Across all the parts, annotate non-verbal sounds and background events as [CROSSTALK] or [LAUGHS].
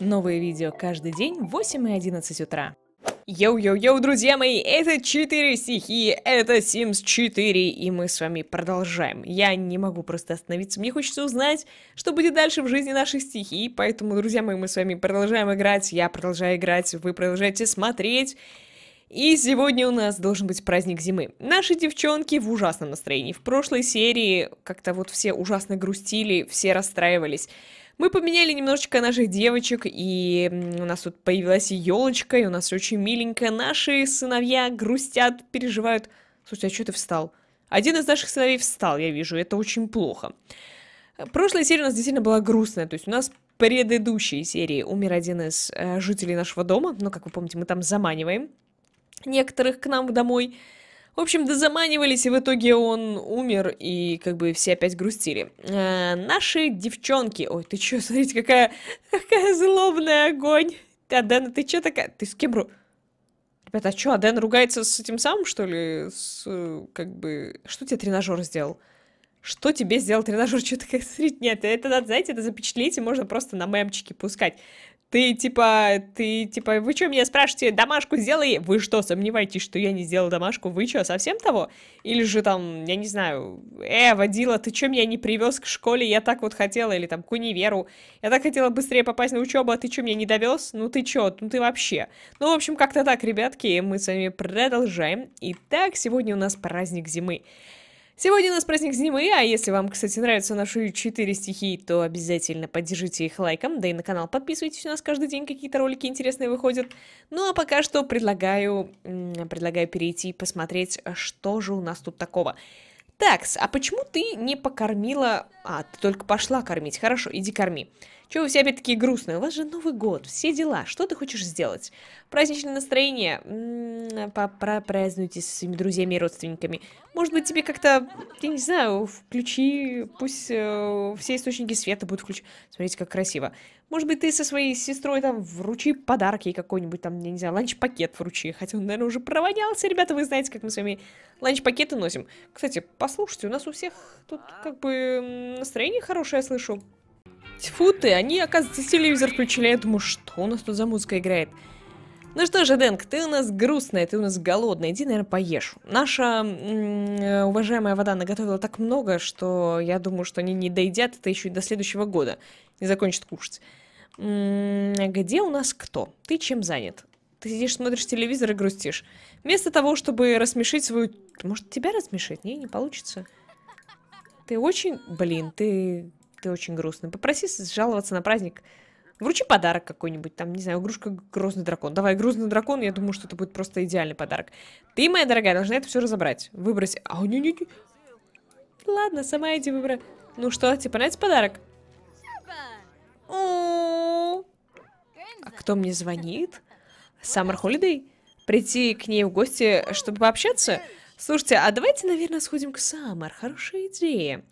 Новые видео каждый день в 8 и 11 утра. Йоу-йоу-йоу, друзья мои, это 4 стихи, это Sims 4, и мы с вами продолжаем. Я не могу просто остановиться, мне хочется узнать, что будет дальше в жизни наших стихий, поэтому, друзья мои, мы с вами продолжаем играть, я продолжаю играть, вы продолжаете смотреть. И сегодня у нас должен быть праздник зимы. Наши девчонки в ужасном настроении. В прошлой серии как-то вот все ужасно грустили, все расстраивались. Мы поменяли немножечко наших девочек, и у нас тут появилась елочка, и у нас очень миленькая. Наши сыновья грустят, переживают. Слушай, а что ты встал? Один из наших сыновей встал, я вижу, это очень плохо. Э, прошлая серия у нас действительно была грустная, то есть у нас предыдущей серии умер один из э, жителей нашего дома, ну, как вы помните, мы там заманиваем некоторых к нам домой, в общем, дозаманивались, и в итоге он умер, и как бы все опять грустили. Э, наши девчонки... Ой, ты чё, [LAUGHS] смотрите, какая, какая злобная огонь. Адена, ты чё такая? Ты с кем... Ру... Ребята, а чё, Аден ругается с этим самым, что ли? С, как бы... Что тебе тренажер сделал? Что тебе сделал тренажер? [LAUGHS] Чё ты такая? Смотрите, нет, это надо, знаете, это запечатлеть, и можно просто на мемчики пускать. Ты типа, ты типа, вы что меня спрашиваете, домашку сделай? Вы что, сомневаетесь, что я не сделал домашку? Вы что, совсем того? Или же там, я не знаю, э, водила, ты что меня не привез к школе? Я так вот хотела, или там к универу. Я так хотела быстрее попасть на учебу, а ты что меня не довез? Ну ты что, ну ты вообще. Ну, в общем, как-то так, ребятки, мы с вами продолжаем. Итак, сегодня у нас праздник зимы. Сегодня у нас праздник зимы, а если вам, кстати, нравятся наши четыре стихии, то обязательно поддержите их лайком, да и на канал подписывайтесь, у нас каждый день какие-то ролики интересные выходят. Ну а пока что предлагаю, предлагаю перейти и посмотреть, что же у нас тут такого. Такс, а почему ты не покормила... А, ты только пошла кормить. Хорошо, иди корми. Чего вы все опять такие грустные? У вас же Новый год, все дела. Что ты хочешь сделать? Праздничное настроение. Попразднуйте со своими друзьями и родственниками. Может быть, тебе как-то, я не знаю, включи... Пусть э, все источники света будут включены. Смотрите, как красиво. Может быть, ты со своей сестрой там вручи подарки какой-нибудь там, я не знаю, ланч-пакет вручи. Хотя он, наверное, уже проводился, ребята, вы знаете, как мы с вами ланч-пакеты носим. Кстати, послушайте, у нас у всех тут как бы настроение хорошее, я слышу. Тьфу ты, они, оказывается, телевизор включили. Я думаю, что у нас тут за музыка играет? Ну что же, Дэнк, ты у нас грустная, ты у нас голодная, иди, наверное, поешь. Наша э, уважаемая вода наготовила так много, что я думаю, что они не дойдят, это еще и до следующего года, не закончат кушать где у нас кто? Ты чем занят? Ты сидишь, смотришь телевизор и грустишь. Вместо того, чтобы рассмешить свою... Может, тебя рассмешить? Не, не получится. Ты очень... Блин, ты... Ты очень грустный. Попроси жаловаться на праздник. Вручи подарок какой-нибудь, там, не знаю, игрушка «Грозный дракон». Давай, «Грозный дракон», я думаю, что это будет просто идеальный подарок. Ты, моя дорогая, должна это все разобрать. Выбрать... А, не, не, не. Ладно, сама иди выбирай. Ну что, тебе понравится подарок? А кто мне звонит? Саммер Холидей? Прийти к ней в гости, чтобы пообщаться? Слушайте, а давайте, наверное, сходим к Саммер. Хорошая идея.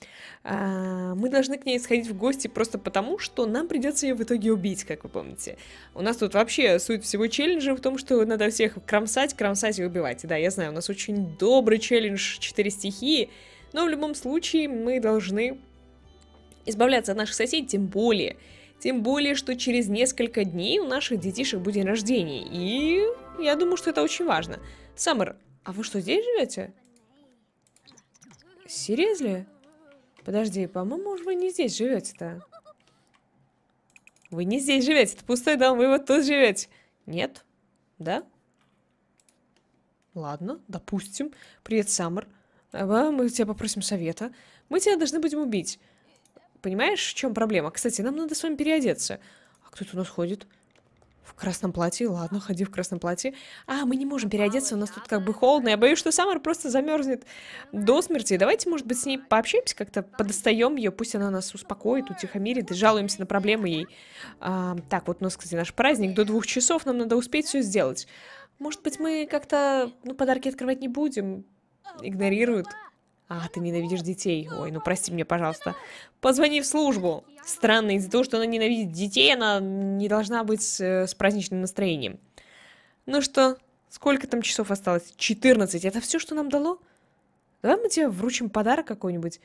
А, мы должны к ней сходить в гости просто потому, что нам придется ее в итоге убить, как вы помните. У нас тут вообще суть всего челленджа в том, что надо всех кромсать, кромсать и убивать. да, я знаю, у нас очень добрый челлендж 4 стихии, но в любом случае мы должны избавляться от наших соседей, тем более, тем более, что через несколько дней у наших детишек будет день рождения, и я думаю, что это очень важно. Саммер, а вы что, здесь живете? Серьезно? Подожди, по-моему, уж вы не здесь живете-то. Вы не здесь живете, это пустой дом, вы вот тут живете. Нет? Да? Ладно, допустим. Привет, Саммер. А, мы тебя попросим совета. Мы тебя должны будем убить. Понимаешь, в чем проблема? Кстати, нам надо с вами переодеться. А кто тут у нас ходит? В красном платье? Ладно, ходи в красном платье. А, мы не можем переодеться, у нас тут как бы холодно. Я боюсь, что Самар просто замерзнет до смерти. Давайте, может быть, с ней пообщаемся как-то, подостаем ее, пусть она нас успокоит, утихомирит и жалуемся на проблемы ей. А, так, вот у нас, кстати, наш праздник. До двух часов нам надо успеть все сделать. Может быть, мы как-то ну, подарки открывать не будем? Игнорируют. А, ты ненавидишь детей. Ой, ну прости меня, пожалуйста. Позвони в службу. Странно, из-за того, что она ненавидит детей, она не должна быть э, с праздничным настроением. Ну что, сколько там часов осталось? 14. Это все, что нам дало? Давай мы тебе вручим подарок какой-нибудь.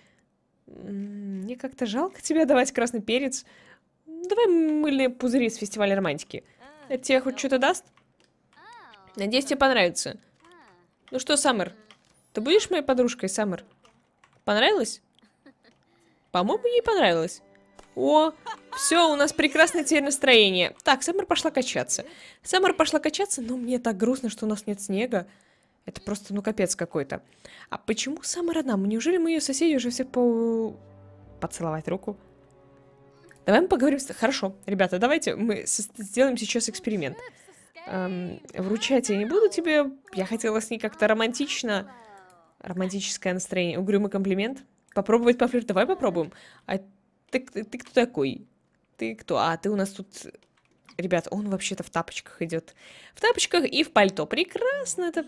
Мне как-то жалко тебе давать красный перец. Давай мыльные пузыри с фестиваля романтики. Это тебе хоть что-то даст? Надеюсь, тебе понравится. Ну что, Саммер, ты будешь моей подружкой, Саммер? Понравилось? По-моему, ей понравилось. О, все, у нас прекрасное теперь настроение. Так, Сэммер пошла качаться. Сэммер пошла качаться, но мне так грустно, что у нас нет снега. Это просто, ну, капец какой-то. А почему Сэммер одна? Неужели мы ее соседи уже все по... Поцеловать руку? Давай мы поговорим с... Хорошо, ребята, давайте мы сделаем сейчас эксперимент. Эм, вручать я не буду тебе. Я хотела с ней как-то романтично Романтическое настроение. Угрюмый комплимент. Попробовать пофлирт. Давай попробуем. А ты, ты, ты кто такой? Ты кто? А, ты у нас тут... Ребят, он вообще-то в тапочках идет. В тапочках и в пальто. Прекрасно это.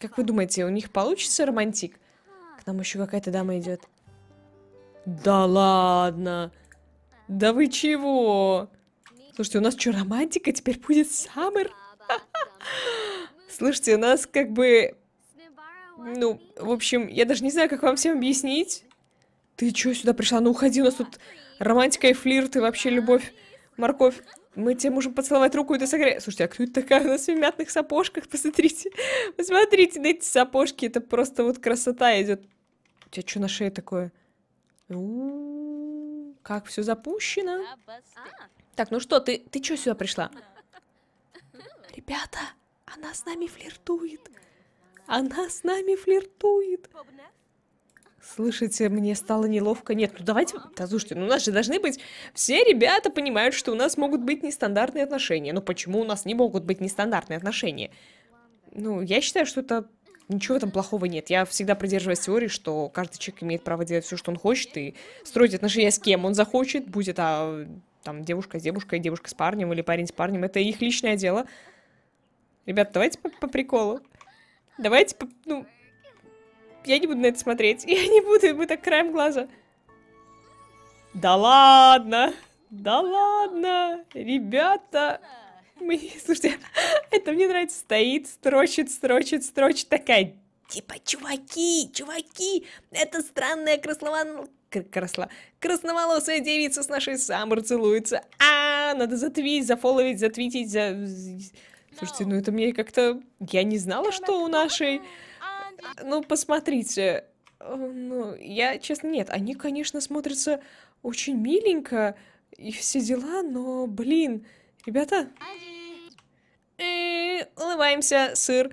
Как вы думаете, у них получится романтик? К нам еще какая-то дама идет. Да ладно. Да вы чего? Слушайте, у нас что, романтика теперь будет Саммер? [LAUGHS] Слушайте, у нас как бы ну, в общем, я даже не знаю, как вам всем объяснить. Ты чё сюда пришла? Ну уходи, у нас тут романтика и флирт, и вообще любовь, морковь. Мы тебе можем поцеловать руку, и ты согреешь. Слушайте, а кто это такая? У нас в мятных сапожках, [LAUGHS] посмотрите. Посмотрите на эти сапожки, это просто вот красота идет. У тебя что на шее такое? как все запущено. Так, ну что, ты, ты чё сюда пришла? Ребята, она с нами флиртует. Она с нами флиртует. Слышите, мне стало неловко. Нет, ну давайте... Да слушайте, ну у нас же должны быть... Все ребята понимают, что у нас могут быть нестандартные отношения. Но ну почему у нас не могут быть нестандартные отношения? Ну, я считаю, что это... Ничего там плохого нет. Я всегда придерживаюсь теории, что каждый человек имеет право делать все, что он хочет, и строить отношения с кем он захочет. Будет а, там девушка с девушкой, девушка с парнем или парень с парнем. Это их личное дело. Ребят, давайте по, по приколу. Давайте, ну... Я не буду на это смотреть. [LAUGHS] Я не буду, мы так краем глаза. Да ладно! Да ладно! Ребята! Мы... [LAUGHS] Слушайте, [LAUGHS] это мне нравится. Стоит, строчит, строчит, строчит. Такая, типа, чуваки, чуваки! Это странная краслован... Красла... Красноволосая девица с нашей Саммер целуется. А, -а, -а надо затвить, зафоловить, затвитить, за... Слушайте, ну это мне как-то... Я не знала, что у нашей... Ну, посмотрите. Э, ну, я, честно, нет. Они, конечно, смотрятся очень миленько и все дела, но, блин, ребята... И улыбаемся, сыр.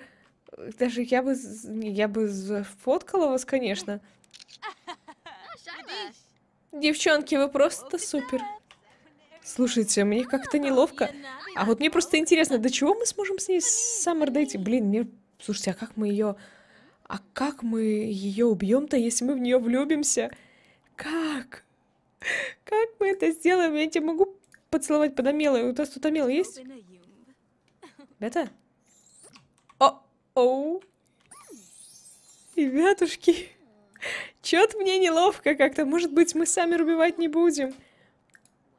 Даже я бы... Я бы сфоткала вас, конечно. Девчонки, вы просто супер. Слушайте, мне как-то неловко. А вот мне просто интересно, до чего мы сможем с ней саммер дойти? Блин, мне... Слушайте, а как мы ее... А как мы ее убьем-то, если мы в нее влюбимся? Как? Как мы это сделаем? Я тебя могу поцеловать подомела. У нас тут омела есть? Ребята? О, оу. Ребятушки. Чё-то мне неловко как-то. Может быть, мы сами убивать не будем.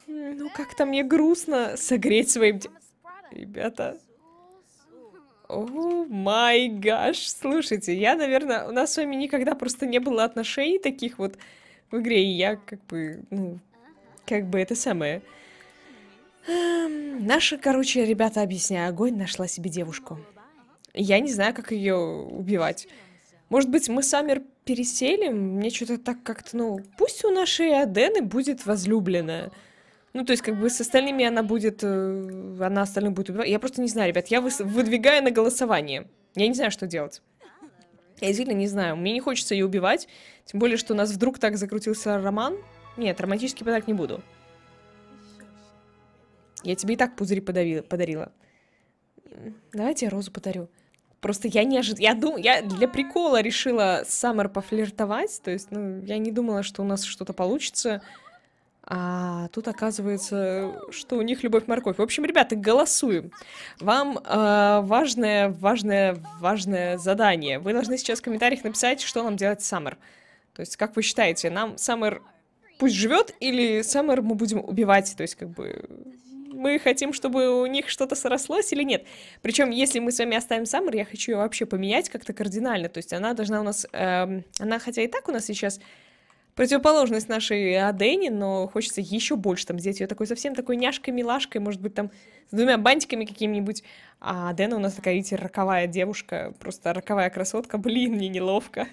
Ну как-то мне грустно согреть своим... Ребята... О май гаш, слушайте, я, наверное, у нас с вами никогда просто не было отношений таких вот в игре, и я как бы, ну, как бы это самое... Эм, Наши, короче, ребята, объясняю, огонь нашла себе девушку. Я не знаю, как ее убивать. Может быть, мы сами переселим? Мне что-то так как-то, ну... Пусть у нашей Адены будет возлюбленная. Ну, то есть, как бы с остальными она будет... Э, она остальным будет убивать. Я просто не знаю, ребят. Я выдвигаю на голосование. Я не знаю, что делать. Я действительно не знаю. Мне не хочется ее убивать. Тем более, что у нас вдруг так закрутился роман. Нет, романтический подарок не буду. Я тебе и так пузыри подавила, подарила. Давайте я розу подарю. Просто я не ожидала. Я, дум... я для прикола решила с Саммер пофлиртовать. То есть, ну, я не думала, что у нас что-то получится. А тут оказывается, что у них любовь-морковь. В общем, ребята, голосуем. Вам э, важное, важное, важное задание. Вы должны сейчас в комментариях написать, что нам делать с Саммер. То есть, как вы считаете, нам Саммер пусть живет или Саммер мы будем убивать? То есть, как бы, мы хотим, чтобы у них что-то срослось или нет. Причем, если мы с вами оставим Саммер, я хочу ее вообще поменять как-то кардинально. То есть, она должна у нас... Э, она, хотя и так у нас сейчас противоположность нашей Адене, но хочется еще больше там взять ее такой совсем такой няшкой-милашкой, может быть, там с двумя бантиками какими-нибудь. А Адена у нас такая, видите, роковая девушка, просто роковая красотка. Блин, мне неловко.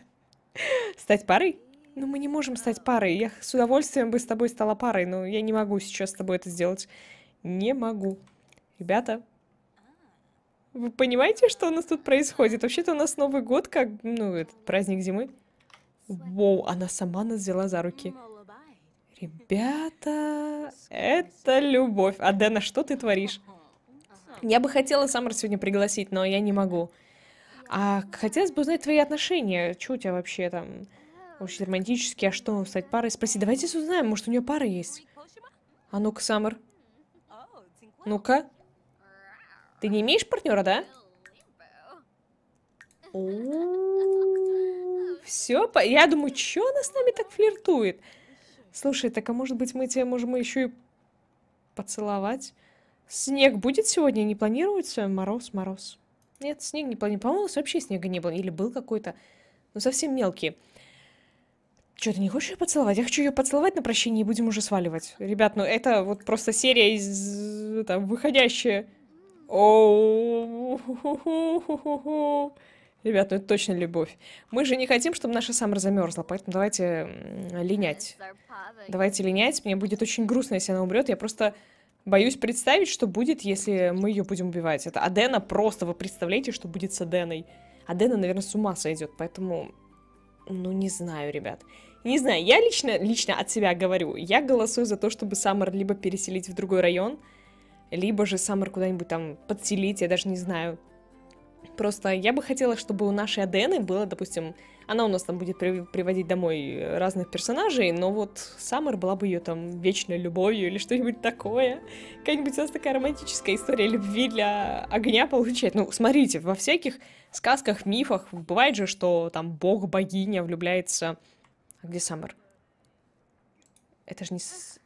Стать парой? Ну, мы не можем стать парой. Я с удовольствием бы с тобой стала парой, но я не могу сейчас с тобой это сделать. Не могу. Ребята, вы понимаете, что у нас тут происходит? Вообще-то у нас Новый год, как, ну, этот праздник зимы. Воу, она сама нас взяла за руки. Ребята, это любовь. А Дэна, что ты творишь? Я бы хотела Саммер сегодня пригласить, но я не могу. А хотелось бы узнать твои отношения. Что у тебя вообще там? Очень романтически, а что, стать парой? Спроси, давайте узнаем, может, у нее пара есть? А ну-ка, Саммер. Ну-ка. Ты не имеешь партнера, да? О, все, по... я думаю, что она с нами так флиртует? Слушай, так а может быть мы тебя можем еще и поцеловать? Снег будет сегодня? Не планируется? Мороз, мороз. Нет, снег не планируется. По-моему, у нас вообще снега не было. Или был какой-то, ну совсем мелкий. Че, ты не хочешь ее поцеловать? Я хочу ее поцеловать на прощение и будем уже сваливать. Ребят, ну это вот просто серия из... там, выходящая. Оу. Ребят, ну это точно любовь. Мы же не хотим, чтобы наша Саммер замерзла, поэтому давайте линять. Давайте линять. Мне будет очень грустно, если она умрет. Я просто боюсь представить, что будет, если мы ее будем убивать. Это Адена просто, вы представляете, что будет с Аденой. Адена, наверное, с ума сойдет, поэтому... Ну, не знаю, ребят. Не знаю, я лично, лично от себя говорю. Я голосую за то, чтобы Саммер либо переселить в другой район, либо же Саммер куда-нибудь там подселить, я даже не знаю Просто я бы хотела, чтобы у нашей Адены было, допустим, она у нас там будет при- приводить домой э, разных персонажей, но вот Саммер была бы ее там вечной любовью или что-нибудь такое. Какая-нибудь у нас такая романтическая история любви для огня получать. Ну, смотрите, во всяких сказках, мифах бывает же, что там бог-богиня влюбляется... А где Саммер? Это же не...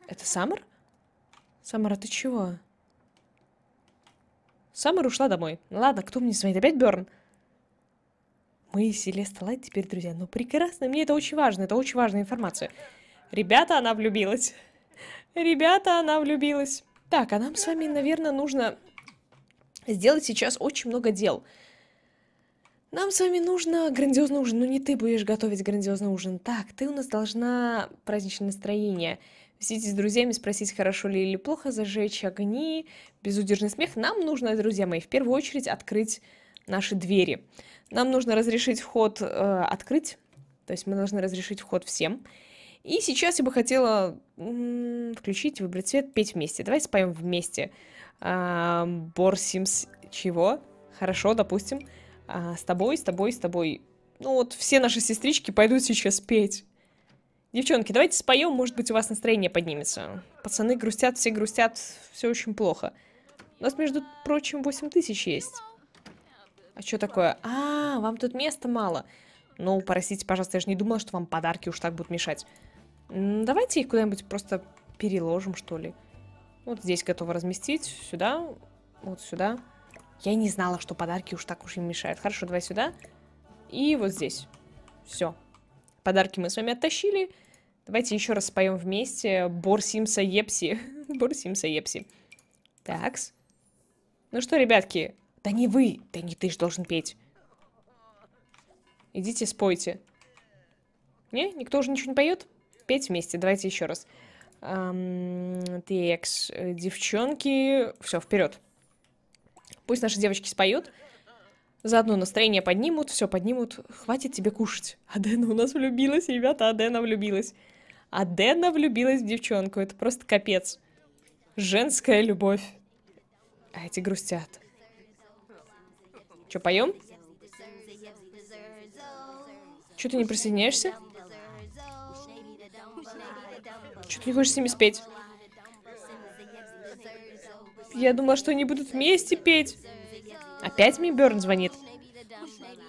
Это Саммер? Саммер, а ты чего? Саммер ушла домой. Ну ладно, кто мне звонит? Опять Берн? Мы и Селеста Лайт теперь друзья. Ну, прекрасно. Мне это очень важно. Это очень важная информация. Ребята, она влюбилась. Ребята, она влюбилась. Так, а нам с вами, наверное, нужно сделать сейчас очень много дел. Нам с вами нужно грандиозный ужин. Ну, не ты будешь готовить грандиозный ужин. Так, ты у нас должна праздничное настроение сидеть с друзьями, спросить, хорошо ли или плохо, зажечь огни, безудержный смех. Нам нужно, друзья мои, в первую очередь открыть наши двери. Нам нужно разрешить вход э, открыть, то есть мы должны разрешить вход всем. И сейчас я бы хотела включить, выбрать цвет, петь вместе. Давай споем вместе. А, Бор Симс чего? Хорошо, допустим. А, с тобой, с тобой, с тобой. Ну вот все наши сестрички пойдут сейчас петь. Девчонки, давайте споем, может быть, у вас настроение поднимется. Пацаны грустят, все грустят, все очень плохо. У нас, между прочим, 8 тысяч есть. А что такое? А, вам тут места мало. Ну, простите, пожалуйста, я же не думала, что вам подарки уж так будут мешать. Давайте их куда-нибудь просто переложим, что ли. Вот здесь готова разместить, сюда, вот сюда. Я не знала, что подарки уж так уж им мешают. Хорошо, давай сюда. И вот здесь. Все. Подарки мы с вами оттащили. Давайте еще раз споем вместе Бор Симса Епси. [LAUGHS] Бор Симса Епси. Такс. Ну что, ребятки? Да не вы, да не ты же должен петь. Идите спойте. Не, никто уже ничего не поет? Петь вместе, давайте еще раз. Эм, девчонки, все, вперед. Пусть наши девочки споют. Заодно настроение поднимут, все поднимут. Хватит тебе кушать. Адена у нас влюбилась, ребята, Адена влюбилась. Адена влюбилась в девчонку, это просто капец. Женская любовь. А эти грустят. Че, поем? Че ты не присоединяешься? Че ты не хочешь с ними спеть? Я думала, что они будут вместе петь. Опять мне Берн звонит.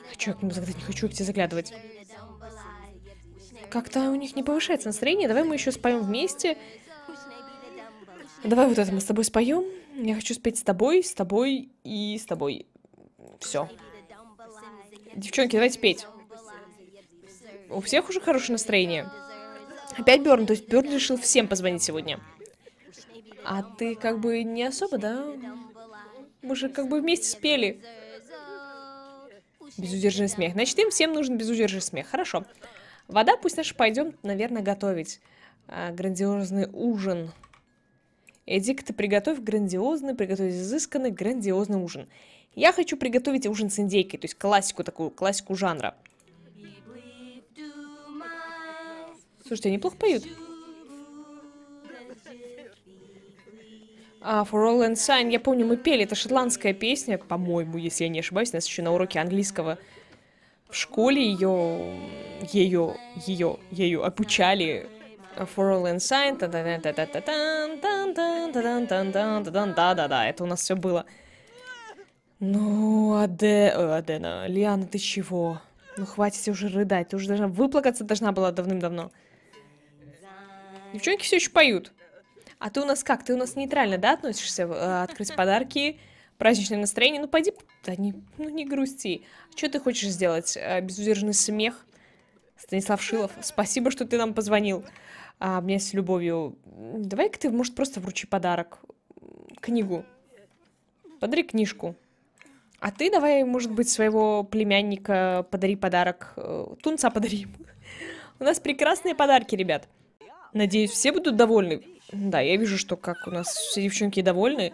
Хочу я к нему заглядывать, не хочу к тебе заглядывать. Как-то у них не повышается настроение. Давай мы еще споем вместе. Давай вот это мы с тобой споем. Я хочу спеть с тобой, с тобой и с тобой. Все. Девчонки, давайте петь. У всех уже хорошее настроение. Опять Берн, то есть Берн решил всем позвонить сегодня. А ты как бы не особо, да? Мы же как бы вместе спели. Безудержный смех. Значит, им всем нужен безудержный смех. Хорошо. Вода пусть наша пойдем, наверное, готовить. А, грандиозный ужин. Эдик, ты приготовь грандиозный, приготовь изысканный, грандиозный ужин. Я хочу приготовить ужин с индейкой, то есть классику такую, классику жанра. Слушайте, они плохо поют. Uh, For All and Sign. Я помню, мы пели, это шотландская песня, по-моему, если я не ошибаюсь, нас еще на уроке английского в школе ее, ее, ее, ее обучали For All and Sign. Да-да-да, это у нас все было. Ну, Аде... Адена, Лиана, ты чего? Ну, хватит уже рыдать, ты уже должна... Выплакаться должна была давным-давно. Девчонки все еще поют. А ты у нас как? Ты у нас нейтрально, да, относишься? Э, открыть подарки, праздничное настроение? Ну, пойди, да не, ну, не грусти. Что ты хочешь сделать? Э, безудержный смех? Станислав Шилов, спасибо, что ты нам позвонил. А, мне с любовью. Давай-ка ты, может, просто вручи подарок. Книгу. Подари книжку. А ты давай, может быть, своего племянника подари подарок. Э, тунца подари. [LAUGHS] У нас прекрасные подарки, ребят. Надеюсь, все будут довольны. Да, я вижу, что как у нас все девчонки довольны.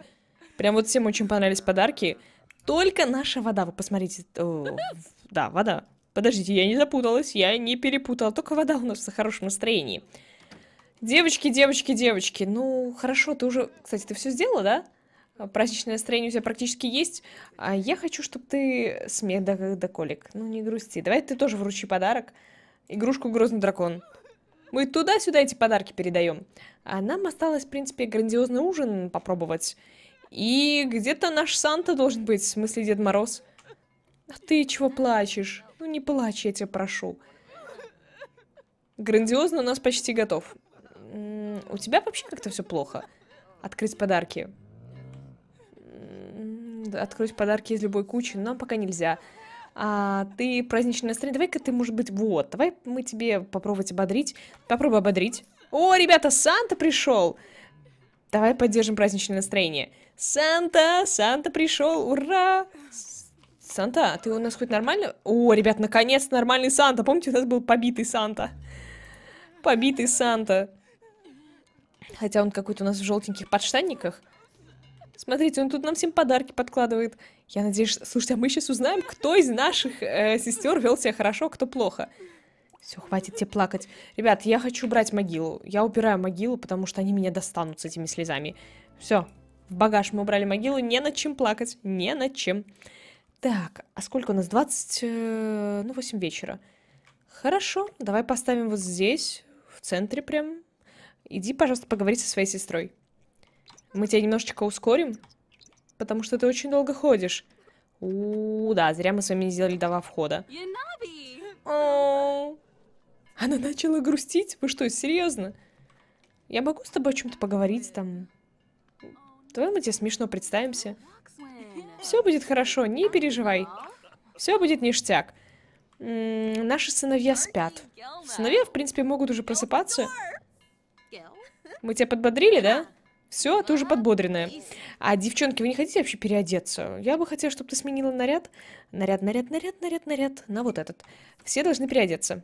Прям вот всем очень понравились подарки. Только наша вода, вы посмотрите. О, э, да, вода. Подождите, я не запуталась, я не перепутала. Только вода у нас в хорошем настроении. Девочки, девочки, девочки. Ну, хорошо, ты уже... Кстати, ты все сделала, да? праздничное настроение у тебя практически есть. А я хочу, чтобы ты смех да, да колик. Ну, не грусти. Давай ты тоже вручи подарок. Игрушку «Грозный дракон». Мы туда-сюда эти подарки передаем. А нам осталось, в принципе, грандиозный ужин попробовать. И где-то наш Санта должен быть, в смысле Дед Мороз. А ты чего плачешь? Ну не плачь, я тебя прошу. Грандиозно у нас почти готов. у тебя вообще как-то все плохо. Открыть подарки. открыть подарки из любой кучи нам пока Нельзя а, ты праздничное настроение, давай-ка ты, может быть, вот, давай мы тебе попробовать ободрить, попробуй ободрить. О, ребята, Санта пришел! Давай поддержим праздничное настроение. Санта, Санта пришел, ура! Санта, а ты у нас хоть нормально? О, ребят, наконец нормальный Санта. Помните, у нас был побитый Санта? Побитый Санта. Хотя он какой-то у нас в желтеньких подштанниках. Смотрите, он тут нам всем подарки подкладывает. Я надеюсь, слушайте, а мы сейчас узнаем, кто из наших э, сестер вел себя хорошо, а кто плохо. Все, хватит тебе плакать. Ребят, я хочу брать могилу. Я убираю могилу, потому что они меня достанут с этими слезами. Все, в багаж мы убрали могилу, не над чем плакать, не над чем. Так, а сколько у нас? 20, э, ну, 8 вечера. Хорошо, давай поставим вот здесь, в центре прям. Иди, пожалуйста, поговори со своей сестрой. Мы тебя немножечко ускорим, потому что ты очень долго ходишь. У, -у, -у да, зря мы с вами не сделали дава входа. Она начала грустить? Вы что, серьезно? Я могу с тобой о чем-то поговорить там? Давай мы тебе смешно представимся. Все будет хорошо, не переживай. Все будет ништяк. М -м, наши сыновья спят. Сыновья, в принципе, могут уже просыпаться. Мы тебя подбодрили, да? Все, ты уже подбодренная. А, девчонки, вы не хотите вообще переодеться? Я бы хотела, чтобы ты сменила наряд. Наряд, наряд, наряд, наряд, наряд. На вот этот. Все должны переодеться.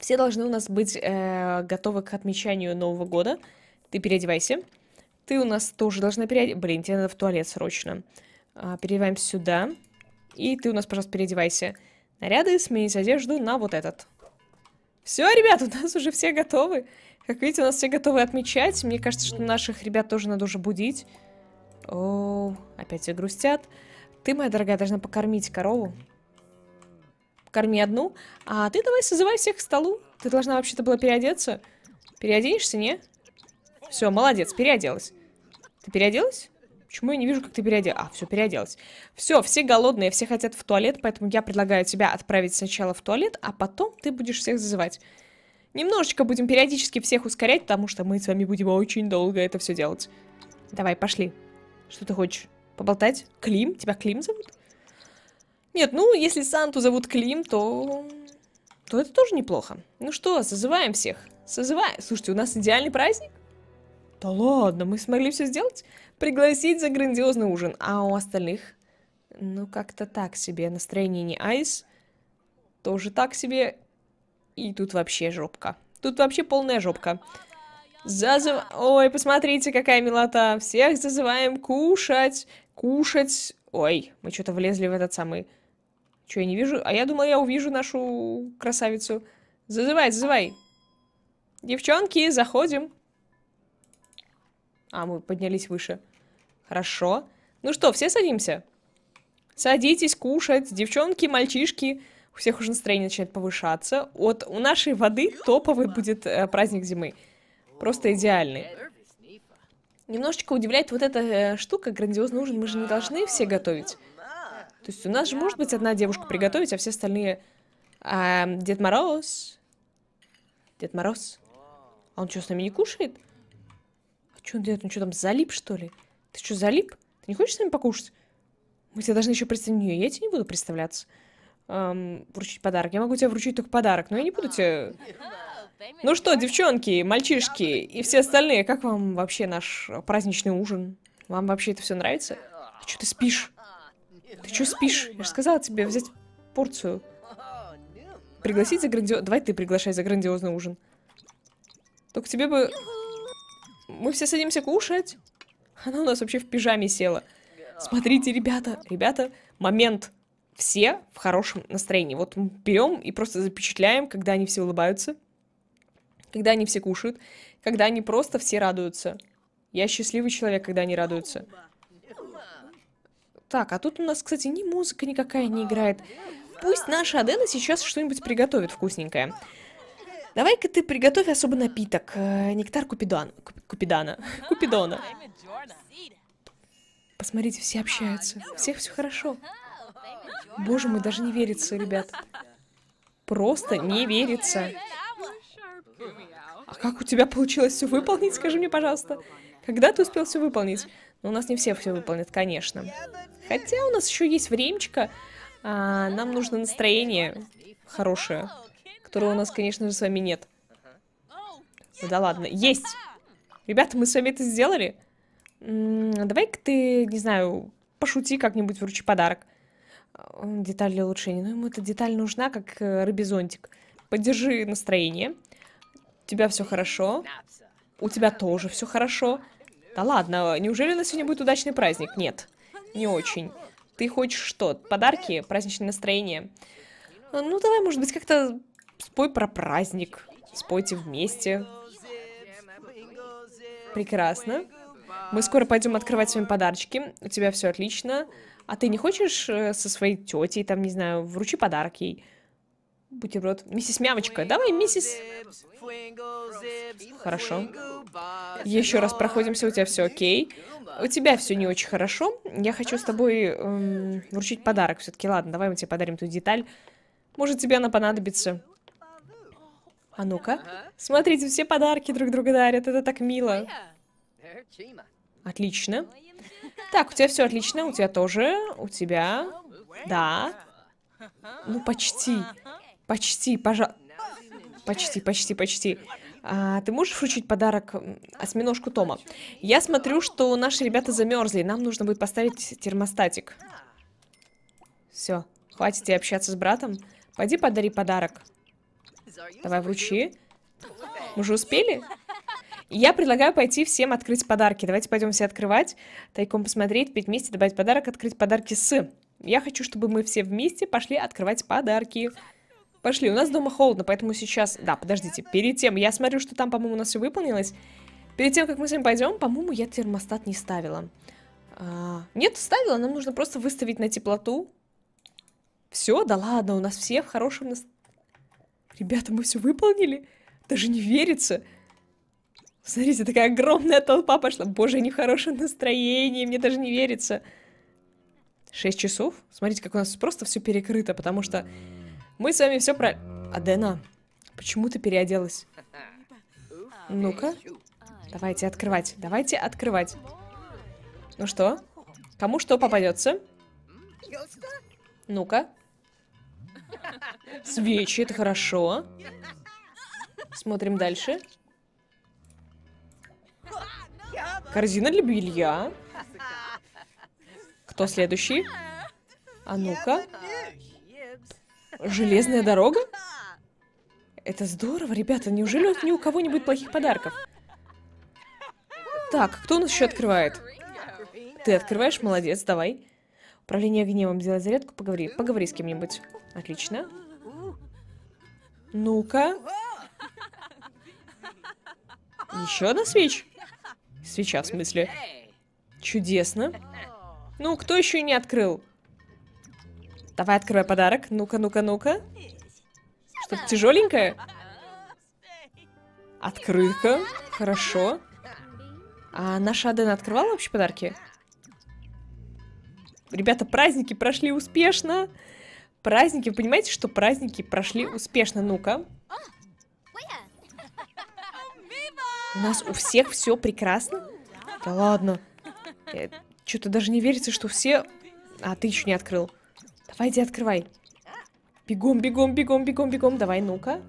Все должны у нас быть э, готовы к отмечанию Нового года. Ты переодевайся. Ты у нас тоже должна переодеться. Блин, тебе надо в туалет срочно. А, переодеваемся сюда. И ты у нас, пожалуйста, переодевайся. Наряды, сменить одежду на вот этот. Все, ребят, у нас уже все готовы. Как видите, у нас все готовы отмечать. Мне кажется, что наших ребят тоже надо уже будить. О, опять все грустят. Ты, моя дорогая, должна покормить корову. Корми одну. А ты давай созывай всех к столу. Ты должна вообще-то была переодеться. Переоденешься, не? Все, молодец, переоделась. Ты переоделась? Почему я не вижу, как ты переоделась? А, все, переоделась. Все, все голодные, все хотят в туалет, поэтому я предлагаю тебя отправить сначала в туалет, а потом ты будешь всех зазывать. Немножечко будем периодически всех ускорять, потому что мы с вами будем очень долго это все делать. Давай, пошли. Что ты хочешь? Поболтать? Клим? Тебя Клим зовут? Нет, ну, если Санту зовут Клим, то... То это тоже неплохо. Ну что, созываем всех. Созываем. Слушайте, у нас идеальный праздник. Да ладно, мы смогли все сделать? Пригласить за грандиозный ужин. А у остальных? Ну, как-то так себе. Настроение не айс. Тоже так себе. И тут вообще жопка. Тут вообще полная жопка. Зазыв... Ой, посмотрите, какая милота. Всех зазываем кушать. Кушать. Ой, мы что-то влезли в этот самый... Что, я не вижу? А я думала, я увижу нашу красавицу. Зазывай, зазывай. Девчонки, заходим. А, мы поднялись выше. Хорошо. Ну что, все садимся? Садитесь кушать, девчонки, мальчишки у всех уже настроение начинает повышаться. Вот у нашей воды топовый будет э, праздник зимы. Просто идеальный. Немножечко удивляет вот эта э, штука, грандиозный ужин, мы же не должны все готовить. То есть у нас же может быть одна девушка приготовить, а все остальные... А, Дед Мороз. Дед Мороз. А он что, с нами не кушает? А что он делает? Он что, там залип, что ли? Ты что, залип? Ты не хочешь с нами покушать? Мы тебя должны еще представить. Не, я тебе не буду представляться эм, вручить подарок. Я могу тебе вручить только подарок, но я не буду а, тебе... Ну что, девчонки, мальчишки и все остальные, как вам вообще наш праздничный ужин? Вам вообще это все нравится? А что ты спишь? Ты что спишь? Я же сказала тебе взять порцию. Пригласить за грандиозный... Давай ты приглашай за грандиозный ужин. Только тебе бы... Мы все садимся кушать. Она у нас вообще в пижаме села. Смотрите, ребята, ребята, момент все в хорошем настроении. Вот мы берем и просто запечатляем, когда они все улыбаются, когда они все кушают, когда они просто все радуются. Я счастливый человек, когда они радуются. Так, а тут у нас, кстати, ни музыка никакая не играет. Пусть наша Адена сейчас что-нибудь приготовит вкусненькое. Давай-ка ты приготовь особо напиток. Э, нектар Купидон... Купидана. [LAUGHS] Купидона. Посмотрите, все общаются. всех все хорошо. Боже мой, даже не верится, ребят. Просто не верится. А как у тебя получилось все выполнить, скажи мне, пожалуйста? Когда ты успел все выполнить? Ну, у нас не все все выполнят, конечно. Хотя у нас еще есть времечко. А, нам нужно настроение хорошее, которого у нас, конечно же, с вами нет. Ну, да ладно, есть! Ребята, мы с вами это сделали? Давай-ка ты, не знаю, пошути как-нибудь, вручи подарок. Деталь для улучшения. Ну, ему эта деталь нужна, как э, рыбий Поддержи настроение. У тебя все хорошо. У тебя тоже все хорошо. Да ладно, неужели у нас сегодня будет удачный праздник? Нет, не очень. Ты хочешь что? Подарки? Праздничное настроение? Э, ну, давай, может быть, как-то спой про праздник. Спойте вместе. Прекрасно. Мы скоро пойдем открывать свои подарочки. У тебя все отлично. Отлично. А ты не хочешь э, со своей тетей, там, не знаю, вручи подарок ей? Бутерброд. Миссис Мямочка, давай, миссис... Хорошо. Еще раз проходимся, у тебя все окей. У тебя все не очень хорошо. Я хочу с тобой эм, вручить подарок все-таки. Ладно, давай мы тебе подарим ту деталь. Может, тебе она понадобится. А ну-ка. Смотрите, все подарки друг друга дарят. Это так мило. Отлично. Так, у тебя все отлично, у тебя тоже, у тебя. Да. Ну, почти. Почти, пожалуйста. Почти, почти, почти. А, ты можешь вручить подарок осьминожку Тома? Я смотрю, что наши ребята замерзли. Нам нужно будет поставить термостатик. Все, хватит тебе общаться с братом. Пойди подари подарок. Давай вручи. Мы же успели? Я предлагаю пойти всем открыть подарки. Давайте пойдем все открывать, тайком посмотреть, пить вместе, добавить подарок, открыть подарки с. Я хочу, чтобы мы все вместе пошли открывать подарки. Пошли, у нас дома холодно, поэтому сейчас... Да, подождите, перед тем, я смотрю, что там, по-моему, у нас все выполнилось. Перед тем, как мы с вами пойдем, по-моему, я термостат не ставила. А, нет, ставила, нам нужно просто выставить на теплоту. Все, да ладно, у нас все в хорошем Ребята, мы все выполнили. Даже не верится. Смотрите, такая огромная толпа пошла. Боже, нехорошее настроение, мне даже не верится. Шесть часов? Смотрите, как у нас просто все перекрыто, потому что мы с вами все про... Адена, почему ты переоделась? Ну-ка, давайте открывать, давайте открывать. Ну что, кому что попадется? Ну-ка. Свечи, это хорошо. Смотрим дальше. Корзина для белья. Кто следующий? А ну-ка. Железная дорога? Это здорово, ребята. Неужели у ни у кого не будет плохих подарков? Так, кто у нас еще открывает? Ты открываешь? Молодец, давай. Управление гневом, сделать зарядку, поговори. Поговори с кем-нибудь. Отлично. Ну-ка. Еще одна свеч. Свеча, в смысле. Чудесно. Ну, кто еще не открыл? Давай открывай подарок. Ну-ка, ну-ка, ну-ка. Что-то тяжеленькое? Открытка. Хорошо. А наша Адена открывала вообще подарки? Ребята, праздники прошли успешно. Праздники, вы понимаете, что праздники прошли успешно? Ну-ка. У нас у всех все прекрасно? Да ладно. Что-то даже не верится, что все... А, ты еще не открыл. Давай, иди открывай. Бегом, бегом, бегом, бегом, бегом. Давай, ну-ка.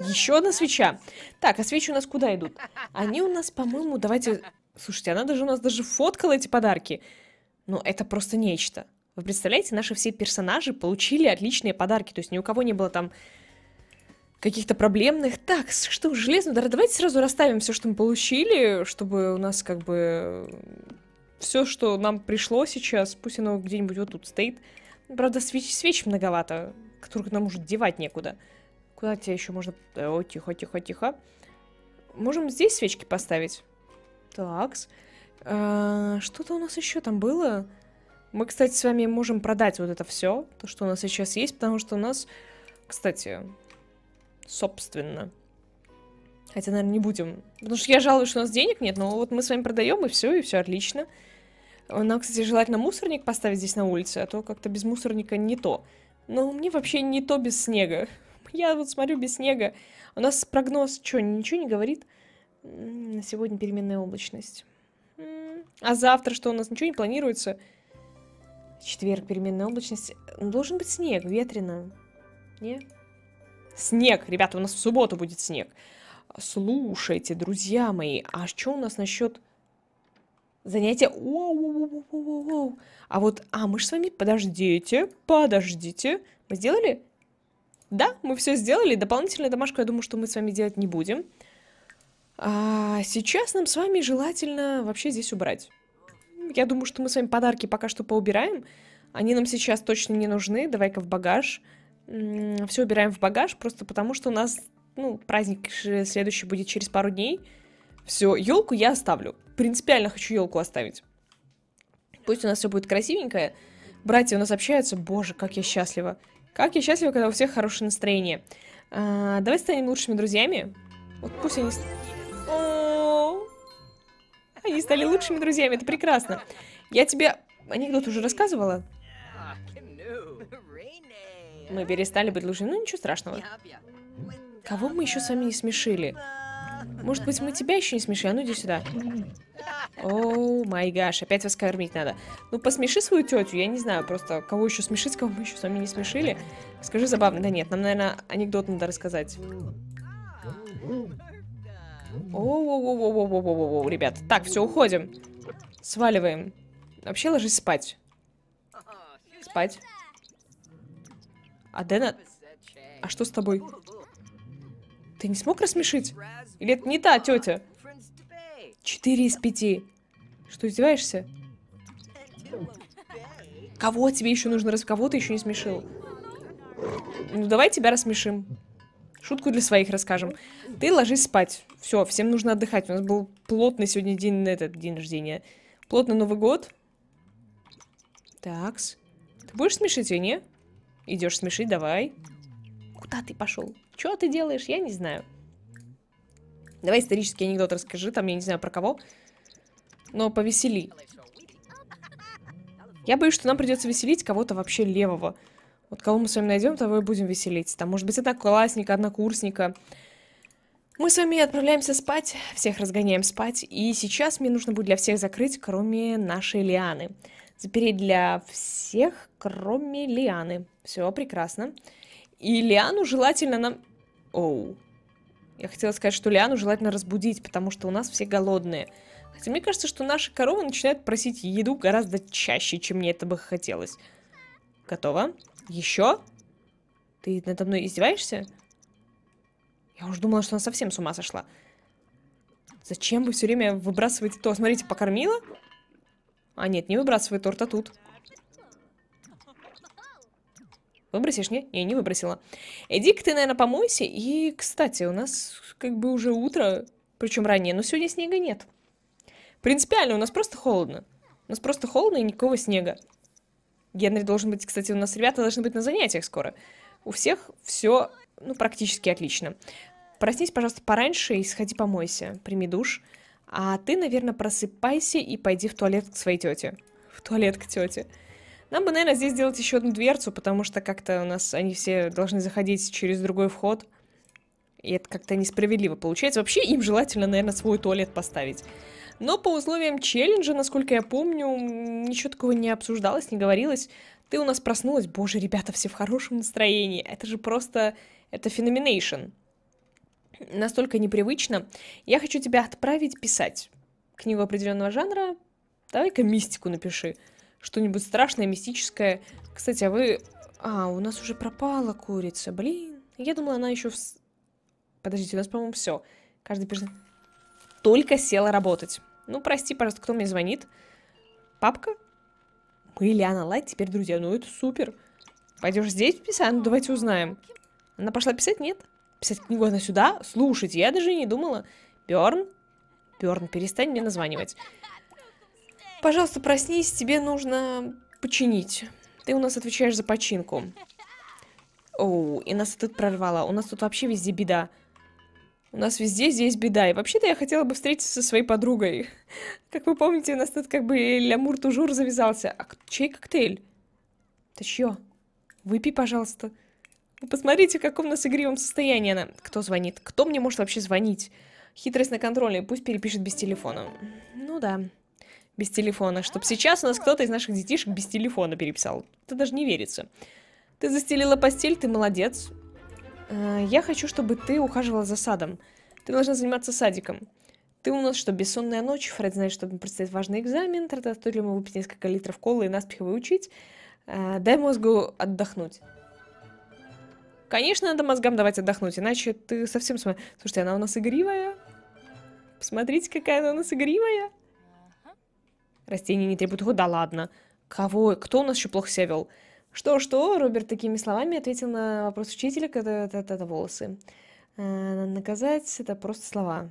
Еще одна свеча. Так, а свечи у нас куда идут? Они у нас, по-моему, давайте... Слушайте, она даже у нас даже фоткала эти подарки. Ну, это просто нечто. Вы представляете, наши все персонажи получили отличные подарки. То есть ни у кого не было там каких-то проблемных. Так, что, железно, давайте сразу расставим все, что мы получили, чтобы у нас как бы все, что нам пришло сейчас, пусть оно где-нибудь вот тут стоит. Правда, свеч, свеч многовато, которых нам уже девать некуда. Куда тебя еще можно... Э, о, тихо, тихо, тихо. Можем здесь свечки поставить. Такс. А, Что-то у нас еще там было. Мы, кстати, с вами можем продать вот это все, то, что у нас сейчас есть, потому что у нас... Кстати, собственно. Хотя, наверное, не будем. Потому что я жалуюсь, что у нас денег нет, но вот мы с вами продаем, и все, и все отлично. Нам, кстати, желательно мусорник поставить здесь на улице, а то как-то без мусорника не то. Но мне вообще не то без снега. [LAUGHS] Я вот смотрю без снега. У нас прогноз что, ничего не говорит? На сегодня переменная облачность. А завтра что, у нас ничего не планируется? Четверг, переменная облачность. Должен быть снег, ветрено. Не? Снег, ребята, у нас в субботу будет снег. Слушайте, друзья мои, а что у нас насчет занятия? Воу-воу-воу-воу-воу. А вот, а мы же с вами, подождите, подождите. Мы сделали? Да, мы все сделали. Дополнительную домашку, я думаю, что мы с вами делать не будем. А сейчас нам с вами желательно вообще здесь убрать. Я думаю, что мы с вами подарки пока что поубираем. Они нам сейчас точно не нужны. Давай-ка в багаж. Багаж все убираем в багаж, просто потому что у нас, ну, праздник следующий будет через пару дней. Все, елку я оставлю. Принципиально хочу елку оставить. Пусть у нас все будет красивенькое. Братья у нас общаются. Боже, как я счастлива. Как я счастлива, когда у всех хорошее настроение. А, давай станем лучшими друзьями. Вот пусть они... О -о -о. Они стали лучшими друзьями, это прекрасно. Я тебе анекдот уже рассказывала? Мы перестали быть лучшими. Ну, ничего страшного. Кого мы еще с вами не смешили? Может быть, мы тебя еще не смешили? А ну, иди сюда. О, май гаш, опять вас кормить надо. Ну, посмеши свою тетю, я не знаю, просто кого еще смешить, кого мы еще с вами не смешили. Скажи забавно. Да нет, нам, наверное, анекдот надо рассказать. О, оу ребят. Так, все, уходим. Сваливаем. Вообще ложись спать. Спать. А Дэна... А что с тобой? Ты не смог рассмешить? Или это не та тетя? Четыре из пяти. Что, издеваешься? Кого тебе еще нужно раз... Кого ты еще не смешил? Ну, давай тебя рассмешим. Шутку для своих расскажем. Ты ложись спать. Все, всем нужно отдыхать. У нас был плотный сегодня день, этот день рождения. Плотный Новый год. Такс. Ты будешь смешить ее, не? Идешь смеши, давай. Куда ты пошел? Что ты делаешь? Я не знаю. Давай исторический анекдот расскажи, там я не знаю про кого. Но повесели. Я боюсь, что нам придется веселить кого-то вообще левого. Вот кого мы с вами найдем, того и будем веселить. Там может быть одноклассника, однокурсника. Мы с вами отправляемся спать, всех разгоняем спать, и сейчас мне нужно будет для всех закрыть, кроме нашей Лианы. Запереть для всех, кроме Лианы. Все, прекрасно. И Лиану желательно нам... Оу. Я хотела сказать, что Лиану желательно разбудить, потому что у нас все голодные. Хотя мне кажется, что наши коровы начинают просить еду гораздо чаще, чем мне это бы хотелось. Готово. Еще? Ты надо мной издеваешься? Я уже думала, что она совсем с ума сошла. Зачем вы все время выбрасываете то? Смотрите, покормила? А нет, не выбрасывай торта тут. Выбросишь, не? Не, не выбросила. Иди-ка ты, наверное, помойся. И, кстати, у нас как бы уже утро, причем ранее, но сегодня снега нет. Принципиально, у нас просто холодно. У нас просто холодно и никакого снега. Генри должен быть, кстати, у нас ребята должны быть на занятиях скоро. У всех все, ну, практически отлично. Проснись, пожалуйста, пораньше и сходи помойся. Прими душ. А ты, наверное, просыпайся и пойди в туалет к своей тете. В туалет к тете. Нам бы, наверное, здесь сделать еще одну дверцу, потому что как-то у нас они все должны заходить через другой вход. И это как-то несправедливо получается. Вообще им желательно, наверное, свой туалет поставить. Но по условиям челленджа, насколько я помню, ничего такого не обсуждалось, не говорилось. Ты у нас проснулась, боже, ребята, все в хорошем настроении. Это же просто... Это феноменейшн настолько непривычно. Я хочу тебя отправить писать книгу определенного жанра. Давай-ка мистику напиши. Что-нибудь страшное, мистическое. Кстати, а вы... А, у нас уже пропала курица, блин. Я думала, она еще в... Подождите, у нас, по-моему, все. Каждый персонаж... Только села работать. Ну, прости, пожалуйста, кто мне звонит? Папка? Мы, Лиана Лайт, теперь друзья. Ну, это супер. Пойдешь здесь писать? Ну, давайте узнаем. Она пошла писать? Нет? писать книгу, она сюда? Слушайте, я даже не думала. Берн? Берн, перестань мне названивать. Пожалуйста, проснись, тебе нужно починить. Ты у нас отвечаешь за починку. Оу, и нас тут прорвало. У нас тут вообще везде беда. У нас везде здесь беда. И вообще-то я хотела бы встретиться со своей подругой. Как вы помните, у нас тут как бы лямур-тужур завязался. А чей коктейль? Ты чье? Выпей, пожалуйста. Ну, посмотрите, в каком нас игривом состоянии она. Кто звонит? Кто мне может вообще звонить? Хитрость на контроле. Пусть перепишет без телефона. Ну да. Без телефона. Чтоб сейчас у нас кто-то из наших детишек без телефона переписал. Это даже не верится. Ты застелила постель, ты молодец. Э, я хочу, чтобы ты ухаживала за садом. Ты должна заниматься садиком. Ты у нас что, бессонная ночь? Фред знает, что предстоит важный экзамен. Тогда стоит ли ему выпить несколько литров колы и наспех выучить? Э, дай мозгу отдохнуть. Конечно, надо мозгам давать отдохнуть, иначе ты совсем... См... Слушайте, она у нас игривая. Посмотрите, какая она у нас игривая. Растения не требуют... О, да ладно. Кого? Кто у нас еще плохо себя вел? Что-что? Роберт такими словами ответил на вопрос учителя, когда это, это, это волосы. Э, наказать — это просто слова.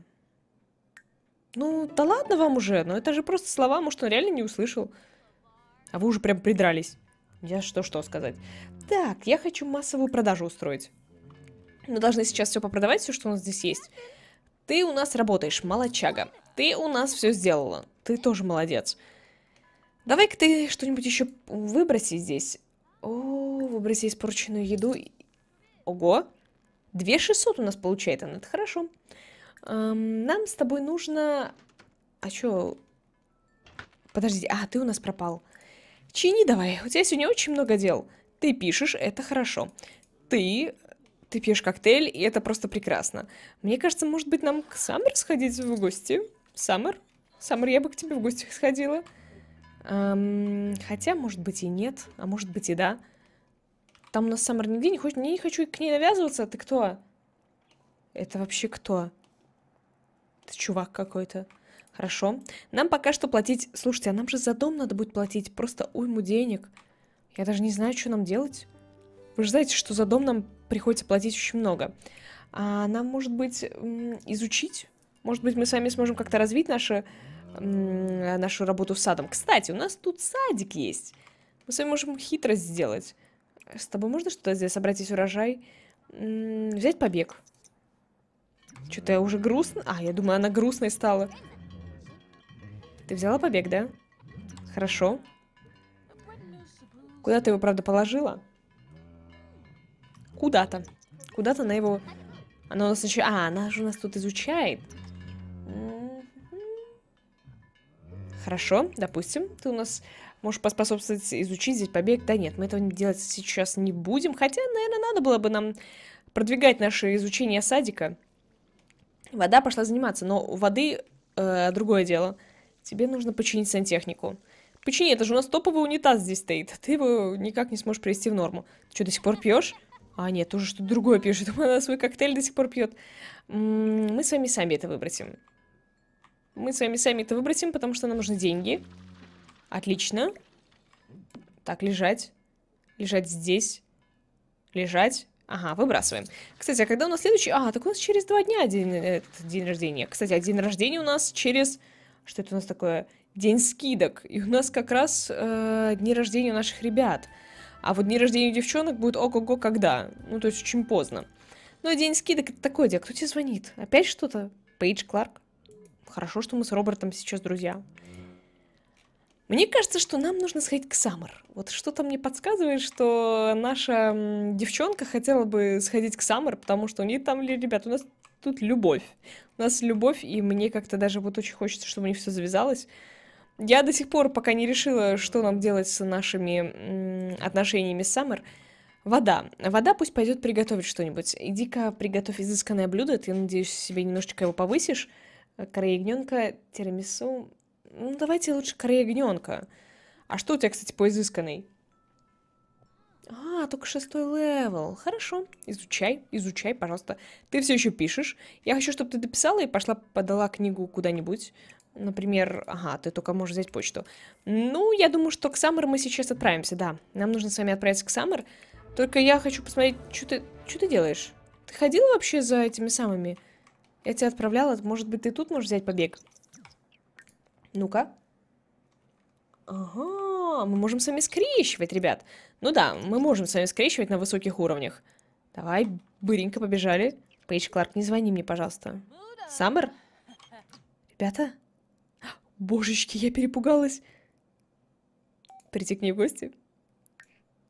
Ну, да ладно вам уже, но это же просто слова, может, он реально не услышал. А вы уже прям придрались. Я что-что сказать. Так, я хочу массовую продажу устроить. Мы должны сейчас все попродавать, все, что у нас здесь есть. Ты у нас работаешь, молочага. Ты у нас все сделала. Ты тоже молодец. Давай-ка ты что-нибудь еще выброси здесь. О, выброси испорченную еду. Ого. 2600 у нас получает она, это хорошо. Эм, нам с тобой нужно... А что? Подожди, а, ты у нас пропал. Чини давай, у тебя сегодня очень много дел. Ты пишешь, это хорошо. Ты ты пьешь коктейль, и это просто прекрасно. Мне кажется, может быть, нам к Саммер сходить в гости? Саммер? Саммер, я бы к тебе в гости сходила. Эм, хотя, может быть, и нет, а может быть, и да. Там у нас Саммер нигде не хочет. мне не хочу к ней навязываться. Ты кто? Это вообще кто? Это чувак какой-то. Хорошо. Нам пока что платить... Слушайте, а нам же за дом надо будет платить. Просто уйму денег. Я даже не знаю, что нам делать. Вы же знаете, что за дом нам приходится платить очень много. А нам, может быть, изучить? Может быть, мы сами сможем как-то развить наши, нашу работу с садом. Кстати, у нас тут садик есть. Мы с вами можем хитрость сделать. С тобой можно что-то здесь собрать весь урожай? Взять побег. Что-то я уже грустно. А, я думаю, она грустной стала. Ты взяла побег, да? Хорошо. Куда ты его, правда, положила? Куда-то. Куда-то на его... Она у нас еще... А, она же у нас тут изучает. Хорошо, допустим, ты у нас можешь поспособствовать изучить здесь побег. Да нет, мы этого делать сейчас не будем. Хотя, наверное, надо было бы нам продвигать наше изучение садика. Вода пошла заниматься, но у воды э, другое дело. Тебе нужно починить сантехнику. Почини, это же у нас топовый унитаз здесь стоит. Ты его никак не сможешь привести в норму. Ты что, до сих пор пьешь? А, нет, тоже что-то другое пьешь. пишет. [LAUGHS] Она свой коктейль до сих пор пьет. мы с вами сами это выбросим. Мы с вами сами это выбросим, потому что нам нужны деньги. Отлично. Так, лежать. Лежать здесь. Лежать. Ага, выбрасываем. Кстати, а когда у нас следующий... А, так у нас через два дня день, э, этот, день рождения. Кстати, а день рождения у нас через что это у нас такое день скидок, и у нас как раз э, дни рождения у наших ребят. А вот дни рождения девчонок будет ого-го когда, ну то есть очень поздно. Но ну, день скидок это такое где кто тебе звонит? Опять что-то? Пейдж Кларк? Хорошо, что мы с Робертом сейчас друзья. Мне кажется, что нам нужно сходить к Саммер. Вот что-то мне подсказывает, что наша девчонка хотела бы сходить к Саммер, потому что у нее там, ребят, у нас тут любовь. У нас любовь, и мне как-то даже вот очень хочется, чтобы у них все завязалось. Я до сих пор пока не решила, что нам делать с нашими отношениями с Саммер. Вода. Вода пусть пойдет приготовить что-нибудь. Иди-ка приготовь изысканное блюдо, ты, надеюсь, себе немножечко его повысишь. Кора ягненка, тирамису. Ну, давайте лучше кора ягненка. А что у тебя, кстати, по изысканной? А, «А, только шестой левел. Хорошо. Изучай, изучай, пожалуйста. Ты все еще пишешь. Я хочу, чтобы ты дописала и пошла, подала книгу куда-нибудь. Например, ага, ты только можешь взять почту. Ну, я думаю, что к Саммер мы сейчас отправимся, да. Нам нужно с вами отправиться к Саммер. Только я хочу посмотреть, что ты, что ты делаешь? Ты ходила вообще за этими самыми? Я тебя отправляла. Может быть, ты тут можешь взять побег? Ну-ка. Ага, мы можем с вами скрещивать, ребят. Ну да, мы можем с вами скрещивать на высоких уровнях. Давай, быренько побежали. Пейдж Кларк, не звони мне, пожалуйста. Саммер? Ребята? Божечки, я перепугалась. Прийти к ней в гости.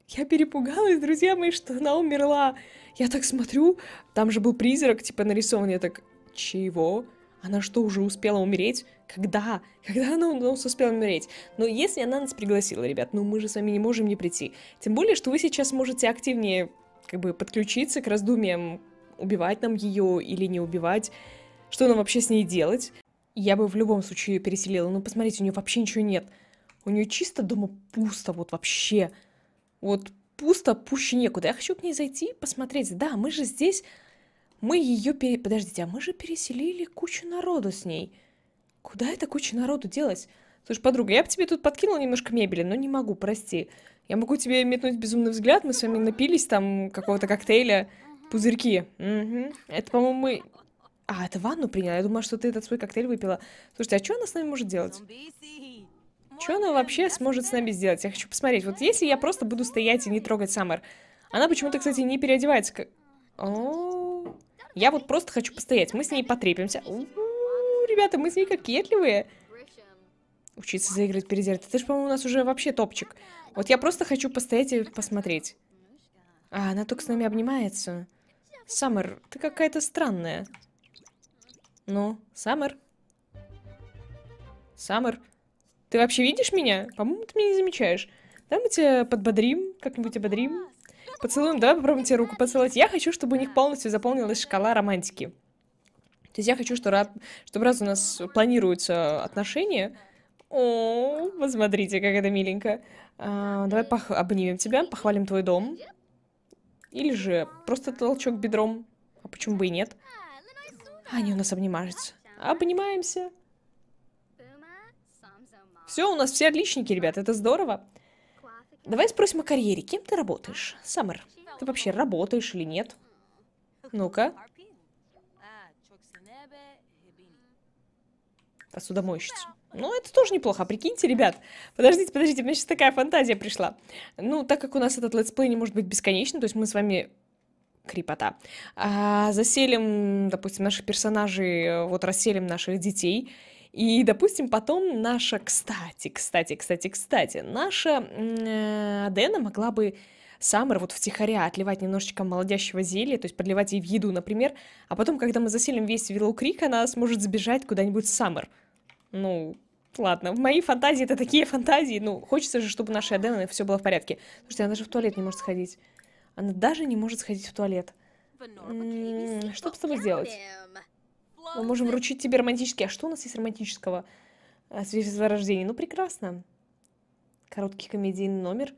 Я перепугалась, друзья мои, что она умерла. Я так смотрю, там же был призрак, типа нарисован. Я так, чего? Она что, уже успела умереть? Когда? Когда она у нас успела умереть? Но если она нас пригласила, ребят, ну мы же с вами не можем не прийти. Тем более, что вы сейчас можете активнее как бы подключиться к раздумьям, убивать нам ее или не убивать, что нам вообще с ней делать. Я бы в любом случае ее переселила, но посмотрите, у нее вообще ничего нет. У нее чисто дома пусто, вот вообще. Вот пусто, пуще некуда. Я хочу к ней зайти, посмотреть. Да, мы же здесь мы ее пере... Подождите, а мы же переселили кучу народу с ней. Куда эта куча народу делась? Слушай, подруга, я бы тебе тут подкинула немножко мебели, но не могу, прости. Я могу тебе метнуть безумный взгляд, мы с вами напились там какого-то коктейля. Пузырьки. Угу. Это, по-моему, мы... А, это ванну приняла. Я думала, что ты этот свой коктейль выпила. Слушайте, а что она с нами может делать? Что она вообще сможет с нами сделать? Я хочу посмотреть. Вот если я просто буду стоять и не трогать Саммер. Она почему-то, кстати, не переодевается. О, я вот просто хочу постоять. Мы с ней потрепимся. У -у -у, ребята, мы с ней кокетливые. Учиться заигрывать перед зеркалом. Ты же, по-моему, у нас уже вообще топчик. Вот я просто хочу постоять и посмотреть. А, она только с нами обнимается. Саммер, ты какая-то странная. Ну, Саммер? Саммер? Ты вообще видишь меня? По-моему, ты меня не замечаешь. Давай мы тебя подбодрим, как-нибудь ободрим. Поцелуем, давай попробуем тебе руку поцеловать. Я хочу, чтобы у них полностью заполнилась шкала романтики. То есть я хочу, что рад, чтобы раз у нас планируются отношения... О, посмотрите, как это миленько. А, давай пох... обнимем тебя, похвалим твой дом. Или же просто толчок бедром. А почему бы и нет? А Они у нас обнимаются. Обнимаемся. Все, у нас все отличники, ребят, это здорово. Давай спросим о карьере. Кем ты работаешь, Саммер? Ты вообще работаешь или нет? Ну-ка. Посудомойщица. Ну, это тоже неплохо, прикиньте, ребят. Подождите, подождите, у меня сейчас такая фантазия пришла. Ну, так как у нас этот летсплей не может быть бесконечным, то есть мы с вами крепота. А, заселим, допустим, наших персонажей, э, вот расселим наших детей, и, допустим, потом наша, кстати, кстати, кстати, кстати, наша э, Дэна могла бы Саммер вот втихаря отливать немножечко молодящего зелья, то есть подливать ей в еду, например, а потом, когда мы заселим весь Виллоу Крик, она сможет сбежать куда-нибудь в Саммер. Ну, ладно, в моей фантазии это такие фантазии, ну, хочется же, чтобы нашей Адены все было в порядке. Слушайте, она же в туалет не может сходить. Она даже не может сходить в туалет. М -м -м, что бы с тобой сделать? Мы можем вручить тебе романтический. А что у нас есть романтического? А, Свидетельство о рождении. Ну, прекрасно. Короткий комедийный номер.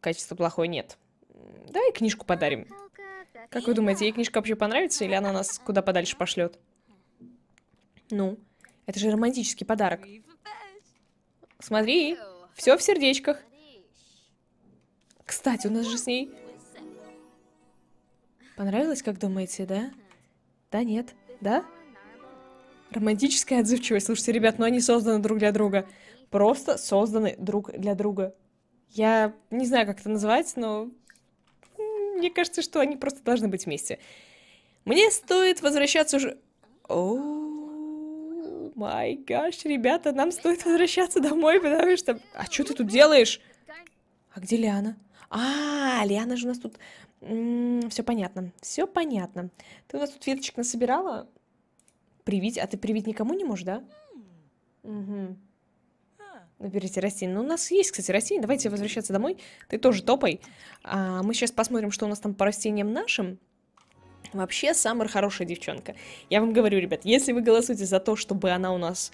Качество плохое нет. Давай книжку подарим. Как вы думаете, ей книжка вообще понравится, или она нас куда подальше пошлет? Ну, это же романтический подарок. Смотри, все в сердечках. Кстати, у нас же с ней... Понравилось, как думаете, да? Да, нет? Да? Романтическая отзывчивость. Слушайте, ребят, но ну они созданы друг для друга. Просто созданы друг для друга. Я не знаю, как это называть, но мне кажется, что они просто должны быть вместе. Мне стоит возвращаться уже... О, май гаш, ребята, нам стоит возвращаться домой, потому что... А что ты тут делаешь? А где Лиана? А, Лиана же у нас тут... Все понятно, все понятно. Ты у нас тут веточек насобирала? Привить? А ты привить никому не можешь, да? Угу. Наберите растения. Ну, у нас есть, кстати, растения. Давайте возвращаться домой. Ты тоже топай. А, мы сейчас посмотрим, что у нас там по растениям нашим. Вообще, самая хорошая девчонка. Я вам говорю, ребят, если вы голосуете за то, чтобы она у нас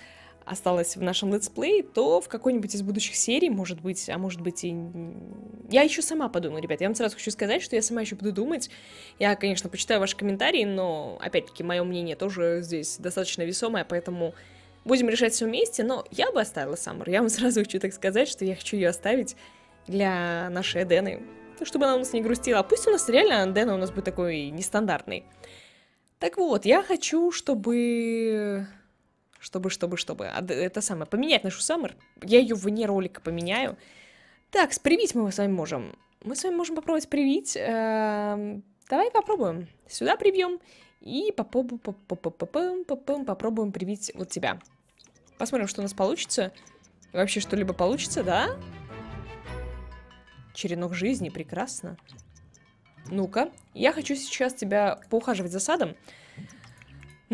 осталось в нашем летсплее, то в какой-нибудь из будущих серий, может быть, а может быть и... Я еще сама подумаю, ребят, я вам сразу хочу сказать, что я сама еще буду думать. Я, конечно, почитаю ваши комментарии, но, опять-таки, мое мнение тоже здесь достаточно весомое, поэтому будем решать все вместе, но я бы оставила Саммер. Я вам сразу хочу так сказать, что я хочу ее оставить для нашей Эдены, ну, чтобы она у нас не грустила. А пусть у нас реально Эдена у нас будет такой нестандартный. Так вот, я хочу, чтобы чтобы, чтобы, чтобы. А, это самое, поменять нашу Саммер. Я ее вне ролика поменяю. Так, спривить мы с вами можем. Мы с вами можем попробовать привить. Э, давай попробуем. Сюда привьем И попробуем, попробуем привить вот тебя. Посмотрим, что у нас получится. Вообще что-либо получится, да? Черенок жизни, прекрасно. Ну-ка, я хочу сейчас тебя поухаживать за садом.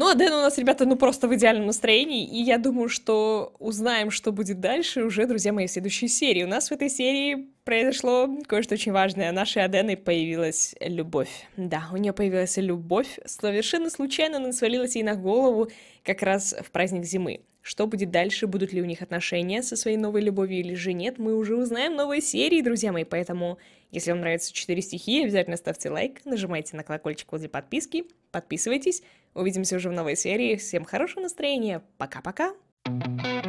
Ну, а Дэн у нас, ребята, ну просто в идеальном настроении, и я думаю, что узнаем, что будет дальше уже, друзья мои, в следующей серии. У нас в этой серии произошло кое-что очень важное. нашей Адены появилась любовь. Да, у нее появилась любовь. Совершенно случайно она свалилась ей на голову как раз в праздник зимы. Что будет дальше, будут ли у них отношения со своей новой любовью или же нет, мы уже узнаем в новой серии, друзья мои. Поэтому, если вам нравятся четыре стихии, обязательно ставьте лайк, нажимайте на колокольчик возле подписки, подписывайтесь, Увидимся уже в новой серии. Всем хорошего настроения. Пока-пока. thank you